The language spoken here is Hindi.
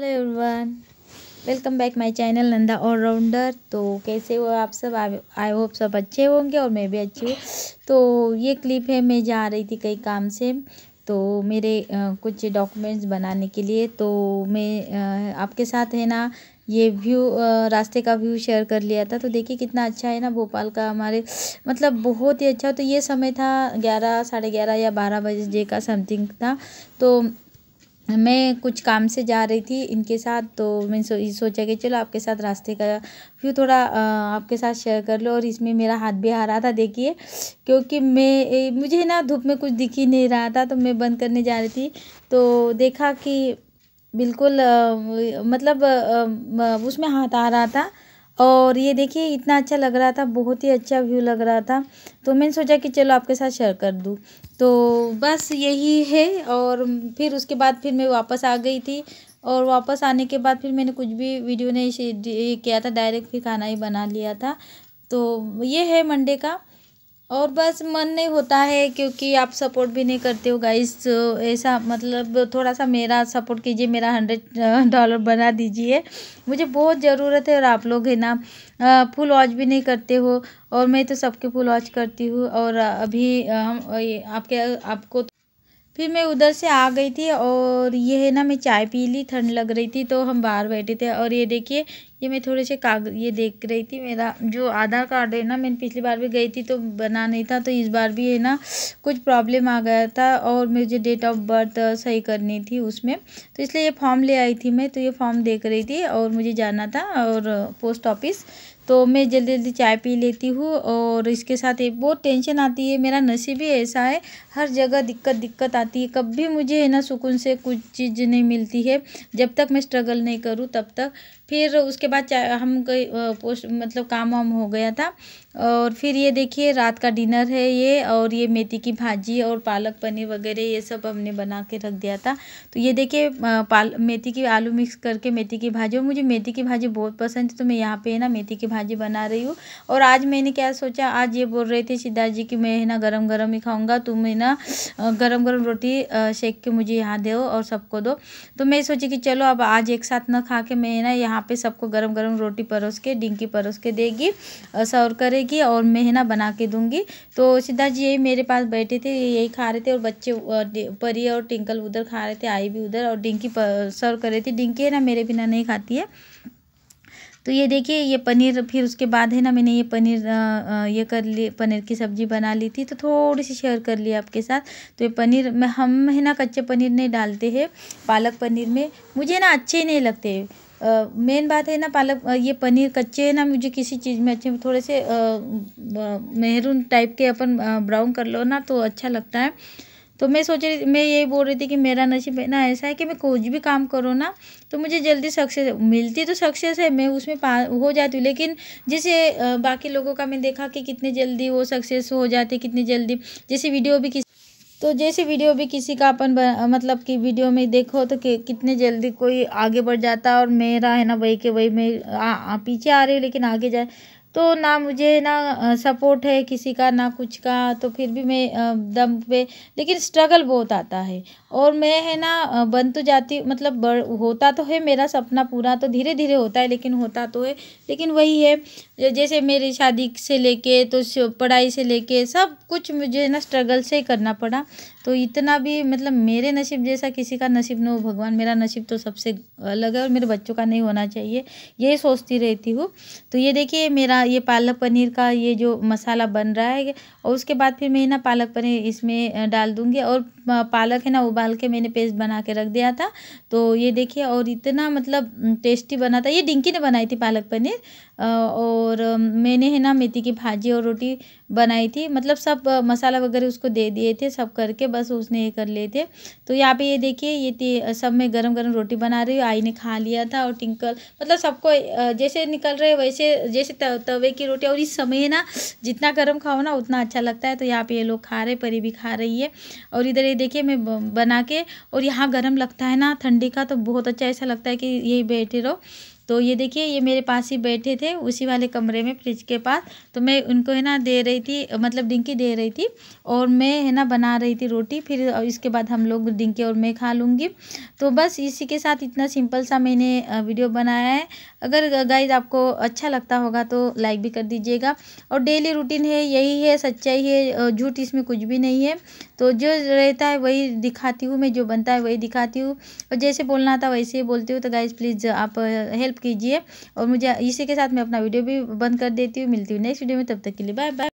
hello everyone welcome back my channel Nanda allrounder तो कैसे हो आप सब आई होप सब अच्छे होंगे और मैं भी अच्छी हूँ तो ये क्लिप है मैं जा रही थी कई काम से तो मेरे आ, कुछ डॉक्यूमेंट्स बनाने के लिए तो मैं आ, आपके साथ है ना ये व्यू रास्ते का व्यू शेयर कर लिया था तो देखिए कितना अच्छा है ना भोपाल का हमारे मतलब बहुत ही अच्छा तो ये समय था ग्यारह साढ़े ग्यारह या बारह बजे का समथिंग था तो मैं कुछ काम से जा रही थी इनके साथ तो मैंने सोचा कि चलो आपके साथ रास्ते का व्यू थोड़ा आपके साथ शेयर कर लो और इसमें मेरा हाथ भी आ रहा था देखिए क्योंकि मैं मुझे ना धूप में कुछ दिख ही नहीं रहा था तो मैं बंद करने जा रही थी तो देखा कि बिल्कुल मतलब उसमें हाथ आ रहा था और ये देखिए इतना अच्छा लग रहा था बहुत ही अच्छा व्यू लग रहा था तो मैंने सोचा कि चलो आपके साथ शेयर कर दूँ तो बस यही है और फिर उसके बाद फिर मैं वापस आ गई थी और वापस आने के बाद फिर मैंने कुछ भी वीडियो नहीं किया था डायरेक्ट फिर खाना ही बना लिया था तो ये है मंडे का और बस मन नहीं होता है क्योंकि आप सपोर्ट भी नहीं करते हो गाइस तो ऐसा मतलब थोड़ा सा मेरा सपोर्ट कीजिए मेरा हंड्रेड डॉलर बना दीजिए मुझे बहुत ज़रूरत है और आप लोग है ना फुल वॉच भी नहीं करते हो और मैं तो सबके फुल वॉच करती हूँ और अभी हम आपके आपको तो फिर मैं उधर से आ गई थी और ये है ना मैं चाय पी ली ठंड लग रही थी तो हम बाहर बैठे थे और ये देखिए ये मैं थोड़े से काग ये देख रही थी मेरा जो आधार कार्ड है ना मैंने पिछली बार भी गई थी तो बना नहीं था तो इस बार भी है ना कुछ प्रॉब्लम आ गया था और मुझे डेट ऑफ बर्थ सही करनी थी उसमें तो इसलिए ये फॉर्म ले आई थी मैं तो ये फॉर्म देख रही थी और मुझे जाना था और पोस्ट ऑफिस तो मैं जल्दी जल्दी चाय पी लेती हूँ और इसके साथ एक बहुत टेंशन आती है मेरा नसीब ही ऐसा है हर जगह दिक्कत दिक्कत आती है कभी मुझे है ना सुकून से कुछ चीज़ नहीं मिलती है जब तक मैं स्ट्रगल नहीं करूँ तब तक फिर उसके बाद चाय हम कई पोस्ट मतलब काम वाम हो गया था और फिर ये देखिए रात का डिनर है ये और ये मेथी की भाजी और पालक पनीर वगैरह ये सब हमने बना के रख दिया था तो ये देखिए पाल मेथी की आलू मिक्स करके मेथी की भाजी और मुझे मेथी की भाजी बहुत पसंद है तो मैं यहाँ पे है ना मेथी की भाजी भाजी बना रही हूँ और आज मैंने क्या सोचा आज ये बोल रहे थे सिद्धार्थ जी कि मैं है ना गरम गरम ही खाऊंगा तुम है ना गरम गरम रोटी सेक के मुझे यहाँ दो और सबको दो तो मैं सोची कि चलो अब आज एक साथ ना खा के मैं ना यहाँ पे सबको गर्म गर्म रोटी परोस के डिंकी परोस के देगी सर्व करेगी और मैं है ना बना के दूँगी तो सिद्धार्थ जी यही मेरे पास बैठे थे यही खा रहे थे और बच्चे परी और टिंकल उधर खा रहे थे आई भी उधर और डिंकी सर्व कर रही थी डिंकी है ना मेरे बिना नहीं खाती है तो ये देखिए ये पनीर फिर उसके बाद है ना मैंने ये पनीर ये कर ली पनीर की सब्ज़ी बना ली थी तो थोड़ी सी शेयर कर ली आपके साथ तो ये पनीर में हम है ना कच्चे पनीर नहीं डालते हैं पालक पनीर में मुझे ना अच्छे नहीं लगते मेन बात है ना पालक ये पनीर कच्चे है ना मुझे किसी चीज़ में अच्छे थोड़े से मेहरून टाइप के अपन ब्राउन कर लो ना तो अच्छा लगता है तो मैं सोच रही मैं यही बोल रही थी कि मेरा नसीब है ना ऐसा है कि मैं कुछ भी काम करूँ ना तो मुझे जल्दी सक्सेस मिलती तो सक्सेस है मैं उसमें पा हो जाती हूँ लेकिन जैसे बाकी लोगों का मैं देखा कि कितनी जल्दी वो सक्सेस हो जाते कितनी जल्दी जैसे वीडियो भी किस तो जैसे वीडियो भी किसी का अपन मतलब कि वीडियो में देखो तो कि, कितने जल्दी कोई आगे बढ़ जाता है और मेरा है ना वही के वही मैं पीछे आ रही हूँ लेकिन आगे जाए तो ना मुझे ना सपोर्ट है किसी का ना कुछ का तो फिर भी मैं दम पे लेकिन स्ट्रगल बहुत आता है और मैं है ना बन तो जाती मतलब होता तो है मेरा सपना पूरा तो धीरे धीरे होता है लेकिन होता तो है लेकिन वही है जैसे मेरी शादी से लेके तो पढ़ाई से लेके सब कुछ मुझे ना स्ट्रगल से करना पड़ा तो इतना भी मतलब मेरे नसीब जैसा किसी का नसीब ना हो भगवान मेरा नसीब तो सबसे अलग है और मेरे बच्चों का नहीं होना चाहिए यही सोचती रहती हूँ तो ये देखिए मेरा ना ये पालक पनीर का ये जो मसाला बन रहा है और उसके बाद फिर मैं ना पालक पनीर इसमें डाल दूँगी और पालक है ना उबाल के मैंने पेस्ट बना के रख दिया था तो ये देखिए और इतना मतलब टेस्टी बना था ये डिंकी ने बनाई थी पालक पनीर और मैंने है ना मेथी की भाजी और रोटी बनाई थी मतलब सब मसाला वगैरह उसको दे दिए थे सब करके बस उसने ये कर लिए थे तो यहाँ पे ये देखिए ये सब मैं गरम गरम रोटी बना रही हूँ आई ने खा लिया था और टिंकल मतलब सबको जैसे निकल रहे वैसे जैसे तवे की रोटी और इस समय ना जितना गर्म खाओ ना उतना अच्छा लगता है तो यहाँ पे ये लोग खा रहे परी भी खा रही है और इधर ये देखिए मैं बना के और यहाँ गर्म लगता है ना ठंडी का तो बहुत अच्छा ऐसा लगता है कि यही बैठे रहो तो ये देखिए ये मेरे पास ही बैठे थे उसी वाले कमरे में फ्रिज के पास तो मैं उनको है ना दे रही थी मतलब डिंकी दे रही थी और मैं है ना बना रही थी रोटी फिर इसके बाद हम लोग डिंकी और मैं खा लूँगी तो बस इसी के साथ इतना सिंपल सा मैंने वीडियो बनाया है अगर गाइज आपको अच्छा लगता होगा तो लाइक भी कर दीजिएगा और डेली रूटीन है यही है सच्चाई है झूठ इसमें कुछ भी नहीं है तो जो रहता है वही दिखाती हूँ मैं जो बनता है वही दिखाती हूँ और जैसे बोलना आता वैसे ही बोलती हूँ तो गाइज़ प्लीज़ आप हेल्प कीजिए और मुझे इसी के साथ मैं अपना वीडियो भी बंद कर देती हूँ मिलती हूँ नेक्स्ट वीडियो में तब तक के लिए बाय बाय